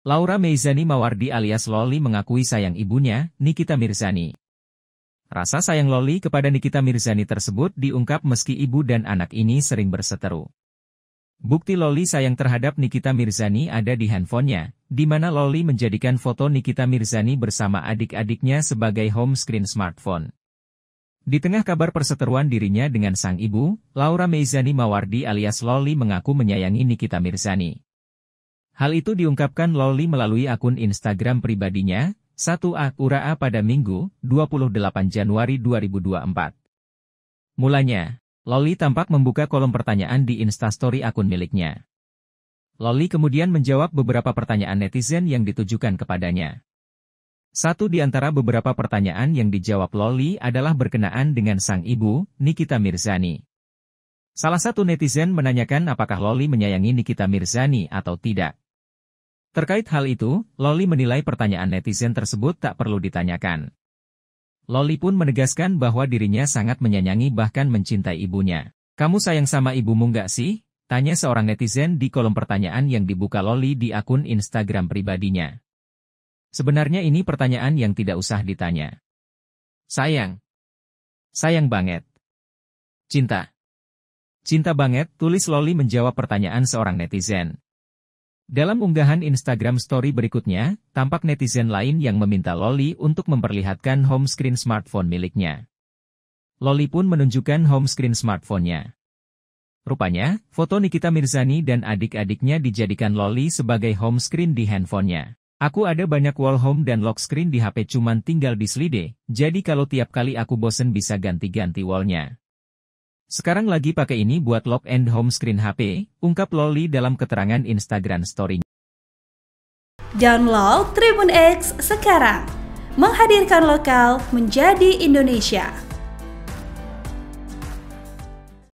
Laura Meizani Mawardi alias Loli mengakui sayang ibunya, Nikita Mirzani. Rasa sayang Loli kepada Nikita Mirzani tersebut diungkap meski ibu dan anak ini sering berseteru. Bukti Loli sayang terhadap Nikita Mirzani ada di handphonenya, di mana Loli menjadikan foto Nikita Mirzani bersama adik-adiknya sebagai home screen smartphone. Di tengah kabar perseteruan dirinya dengan sang ibu, Laura Meizani Mawardi alias Loli mengaku menyayangi Nikita Mirzani. Hal itu diungkapkan Loli melalui akun Instagram pribadinya, 1 Akuraa pada Minggu, 28 Januari 2024. Mulanya, Loli tampak membuka kolom pertanyaan di Instastory akun miliknya. Loli kemudian menjawab beberapa pertanyaan netizen yang ditujukan kepadanya. Satu di antara beberapa pertanyaan yang dijawab Loli adalah berkenaan dengan sang ibu, Nikita Mirzani. Salah satu netizen menanyakan apakah Loli menyayangi Nikita Mirzani atau tidak. Terkait hal itu, Loli menilai pertanyaan netizen tersebut tak perlu ditanyakan. Loli pun menegaskan bahwa dirinya sangat menyayangi bahkan mencintai ibunya. Kamu sayang sama ibumu nggak sih? Tanya seorang netizen di kolom pertanyaan yang dibuka Loli di akun Instagram pribadinya. Sebenarnya ini pertanyaan yang tidak usah ditanya. Sayang. Sayang banget. Cinta. Cinta banget, tulis Loli menjawab pertanyaan seorang netizen. Dalam unggahan Instagram story berikutnya, tampak netizen lain yang meminta Loli untuk memperlihatkan home screen smartphone miliknya. Loli pun menunjukkan home screen smartphone-nya. Rupanya, foto Nikita Mirzani dan adik-adiknya dijadikan Loli sebagai home screen di handphonenya. Aku ada banyak wall home dan lock screen di HP cuman tinggal di slide, jadi kalau tiap kali aku bosen bisa ganti-ganti wallnya. Sekarang lagi pakai ini buat lock and home screen HP, ungkap Loli dalam keterangan Instagram story-nya. Download Tribun X sekarang. Menghadirkan lokal menjadi Indonesia.